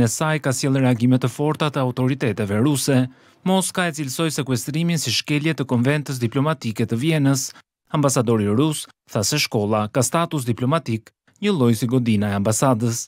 në saj ka sjellë reagime të forta të autoriteteve ruse. Moska e cilsoi sekuestrimin si shkelje të Konventës Diplomatike të Vjenës. Ambasadori rus tha se shkolla ka status diplomatik, një lloj si godina e ambasadës.